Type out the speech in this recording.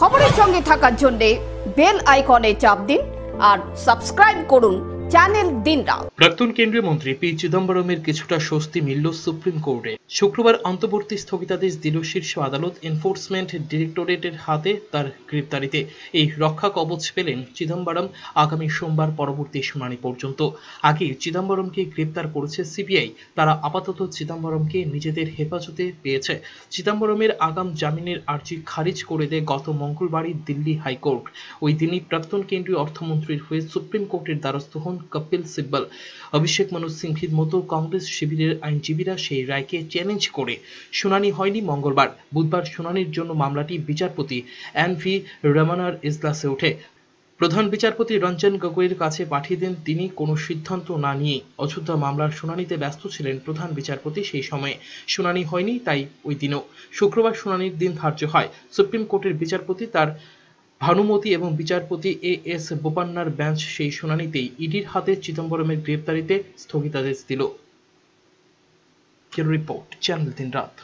খবরের সঙ্গে থাকার জন্যে বেল আইকনে চাপ দিন আর সাবস্ক্রাইব করুন জানেন দিন দিনরাত প্রাক্তন কেন্দ্রীয় মন্ত্রী পি চিদম্বরমের কিছুটা স্বস্তি মিলল সুপ্রিম কোর্টে শুক্রবার অন্তর্বর্তী স্থগিতাদেশ দিল শীর্ষ আদালত এনফোর্সমেন্ট ডিরেক্টরেটের হাতে তার গ্রেপ্তারিতে এই রক্ষা কবচ পেলেন চিদম্বরম আগামী সোমবার পরবর্তী শুনানি পর্যন্ত আগে চিদম্বরমকে গ্রেপ্তার করেছে সিবিআই তারা আপাতত চিদম্বরমকে নিজেদের হেফাজতে পেয়েছে চিদম্বরমের আগাম জামিনের আর্জি খারিজ করে দেয় গত মঙ্গলবারই দিল্লি হাইকোর্ট ওই দিনই প্রাক্তন কেন্দ্রীয় অর্থমন্ত্রীর হয়ে সুপ্রিম কোর্টের দ্বারস্থ হন কপিল সিব্বল অভিষেক মনোজ সিংভির মতো কংগ্রেস শিবিরের আইনজীবীরা সেই রায়কে চ্যালেঞ্জ করে শুনানি হয়নি মঙ্গলবার বুধবার শুনানির জন্য মামলাটি বিচারপতি এন ভি রমানার ইজলাসে ওঠে প্রধান বিচারপতি রঞ্জন গগৈয়ের কাছে পাঠিয়ে দেন তিনি কোনো সিদ্ধান্ত না নিয়ে অযোধ্যা মামলার শুনানিতে ব্যস্ত ছিলেন প্রধান বিচারপতি সেই সময়ে শুনানি হয়নি তাই ওই দিনও শুক্রবার শুনানির দিন ধার্য হয় সুপ্রিম কোর্টের বিচারপতি তার ভানুমতি এবং বিচারপতি এ এস বোপান্নার বেঞ্চ সেই শুনানিতেই ইডির হাতে চিদম্বরমের গ্রেপ্তারিতে স্থগিতাদেশ দিল রিপোর্ট চ্যানেল দিন রাত